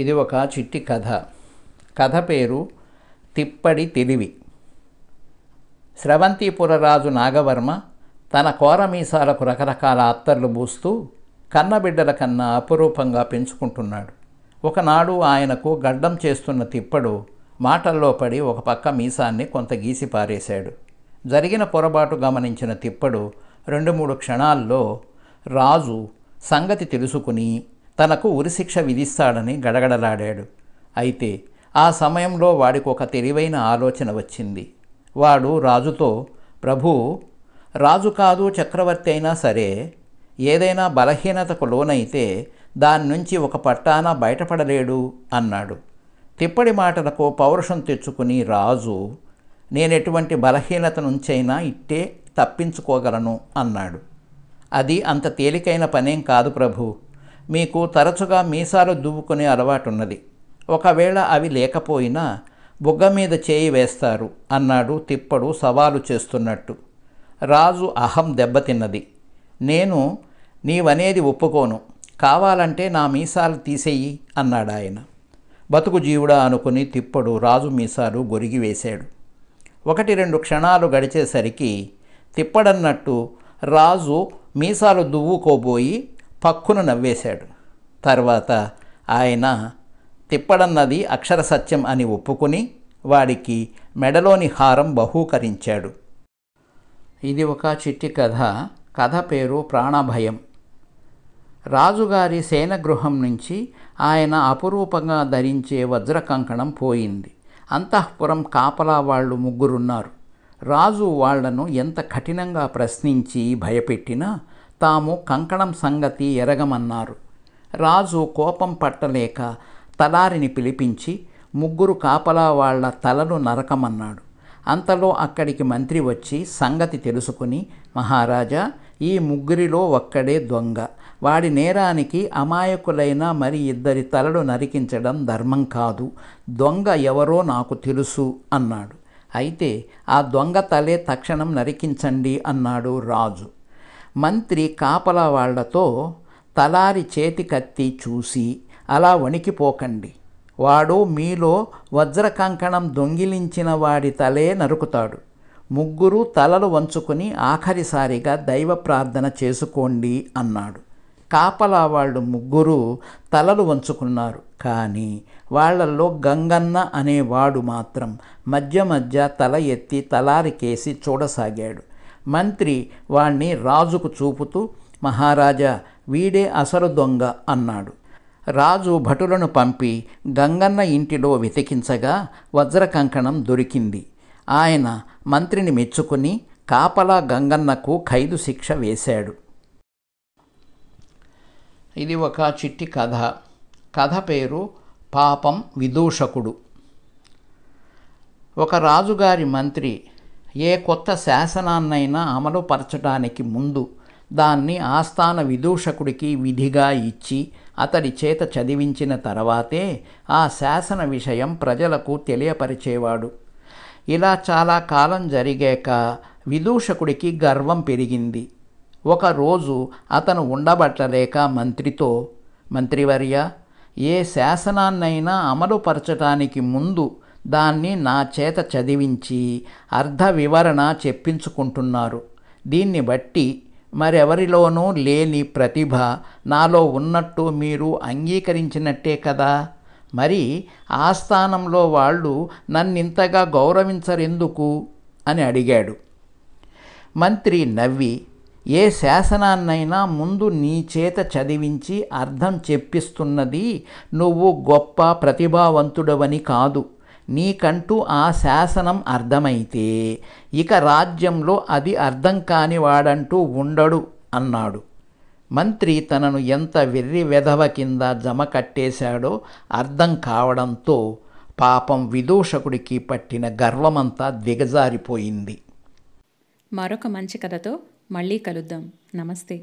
ఇది ఒక చిట్టి కథ కథ పేరు తిప్పడి తెలివి స్రవంతిపురరాజు నాగవర్మ తన కోరమీసాలకు రకరకాల అత్తర్లు పూస్తూ కన్నబిడ్డల కన్నా అపురూపంగా పెంచుకుంటున్నాడు ఒకనాడు ఆయనకు గడ్డం చేస్తున్న తిప్పడు మాటల్లో పడి ఒక పక్క మీసాన్ని కొంత గీసి పారేశాడు జరిగిన పొరపాటు గమనించిన తిప్పడు రెండు మూడు క్షణాల్లో రాజు సంగతి తెలుసుకుని తనకు ఉరిశిక్ష విధిస్తాడని గడగడలాడాడు అయితే ఆ సమయంలో వాడికి ఒక తెలివైన ఆలోచన వచ్చింది వాడు రాజుతో ప్రభు రాజు కాదు చక్రవర్తి అయినా సరే ఏదైనా బలహీనతకు లోనైతే దాని నుంచి ఒక పట్టాన బయటపడలేడు అన్నాడు తిప్పడి మాటలకు పౌరుషం తెచ్చుకుని రాజు నేనెటువంటి బలహీనత నుంచైనా ఇట్టే తప్పించుకోగలను అన్నాడు అది అంత తేలికైన పనేం కాదు ప్రభు మీకు తరచుగా మీసాలు దువ్వుకునే అలవాటున్నది ఒకవేళ అవి లేకపోయినా బుగ్గ మీద చేయి వేస్తారు అన్నాడు తిప్పడు సవాలు చేస్తున్నట్టు రాజు అహం దెబ్బతిన్నది నేను నీవనేది ఒప్పుకోను కావాలంటే నా మీసాలు తీసేయి అన్నాడాయన బతుకు జీవుడా అనుకుని తిప్పడు రాజు మీసాలు గొరిగి వేశాడు ఒకటి రెండు క్షణాలు గడిచేసరికి తిప్పడన్నట్టు రాజు మీసాలు దువ్వుకోబోయి పక్కున నవ్వేశాడు తర్వాత ఆయన తిప్పడన్నది అక్షర సత్యం అని ఒప్పుకుని వాడికి మెడలోని హారం బహూకరించాడు ఇది ఒక చిట్టి కథ కథ పేరు ప్రాణభయం రాజుగారి సేనగృహం నుంచి ఆయన అపురూపంగా ధరించే వజ్ర కంకణం పోయింది అంతఃపురం కాపలా వాళ్ళు ముగ్గురున్నారు రాజు వాళ్లను ఎంత కఠినంగా ప్రశ్నించి భయపెట్టినా తాము కంకణం సంగతి ఎరగమన్నారు రాజు కోపం పట్టలేక తలారిని పిలిపించి ముగ్గురు కాపలా వాళ్ల తలలు నరకమన్నాడు అంతలో అక్కడికి మంత్రి వచ్చి సంగతి తెలుసుకుని మహారాజా ఈ ముగ్గురిలో ఒక్కడే దొంగ వాడి నేరానికి అమాయకులైన మరి ఇద్దరి తలలు నరికించడం ధర్మం కాదు దొంగ ఎవరో నాకు తెలుసు అన్నాడు అయితే ఆ దొంగ తలే తక్షణం నరికించండి అన్నాడు రాజు మంత్రి కాపల వాళ్లతో తలారి చేతి కత్తి చూసి అలా వణికిపోకండి వాడు మీలో వజ్రకంకణం దొంగిలించిన వాడి తలే నరుకుతాడు ముగ్గురు తలలు వంచుకుని ఆఖరిసారిగా దైవ ప్రార్థన చేసుకోండి అన్నాడు కాపలా వాళ్ళు ముగ్గురు తలలు వంచుకున్నారు కానీ వాళ్లల్లో గంగన్న అనేవాడు మాత్రం మధ్య మధ్య తల ఎత్తి తలారికేసి చూడసాగాడు మంత్రి వాణ్ణి రాజుకు చూపుతూ మహారాజా వీడే అసలు దొంగ అన్నాడు రాజు భటులను పంపి గంగన్న ఇంటిలో వెతికించగా వజ్రకంకణం దొరికింది ఆయన మంత్రిని మెచ్చుకుని కాపలా గంగన్నకు ఖైదు శిక్ష వేశాడు ఇది ఒక చిట్టి కథ కథ పేరు పాపం విదూషకుడు ఒక రాజుగారి మంత్రి ఏ కొత్త శాసనాన్నైనా అమలుపరచడానికి ముందు దాన్ని ఆస్థాన విదూషకుడికి విధిగా ఇచ్చి అతడి చేత చదివించిన తర్వాతే ఆ శాసన విషయం ప్రజలకు తెలియపరిచేవాడు ఇలా చాలా కాలం జరిగాక విదూషకుడికి గర్వం పెరిగింది ఒకరోజు అతను ఉండబట్టలేక మంత్రితో మంత్రివర్య ఏ శాసనాన్నైనా అమలుపరచటానికి ముందు దాన్ని నా చేత చదివించి అర్థ వివరణ చెప్పించుకుంటున్నారు దీన్ని బట్టి మరెవరిలోనూ లేని ప్రతిభ నాలో ఉన్నట్టు మీరు అంగీకరించినట్టే కదా మరి ఆ స్థానంలో వాళ్ళు నన్నింతగా గౌరవించరెందుకు అని అడిగాడు మంత్రి నవ్వి ఏ శాసనాన్నైనా ముందు నీ చేత చదివించి అర్థం చెప్పిస్తున్నది నువ్వు గొప్ప ప్రతిభావంతుడవని కాదు నీకంటూ ఆ శాసనం అర్థమైతే ఇక రాజ్యంలో అది అర్థం కానివాడంటూ ఉండడు అన్నాడు మంత్రి తనను ఎంత వెర్రి వెధవ కింద జమ కట్టేశాడో అర్థం కావడంతో పాపం విదూషకుడికి పట్టిన గర్వమంతా దిగజారిపోయింది మరొక మంచి కథతో మళ్ళీ కలుద్దాం నమస్తే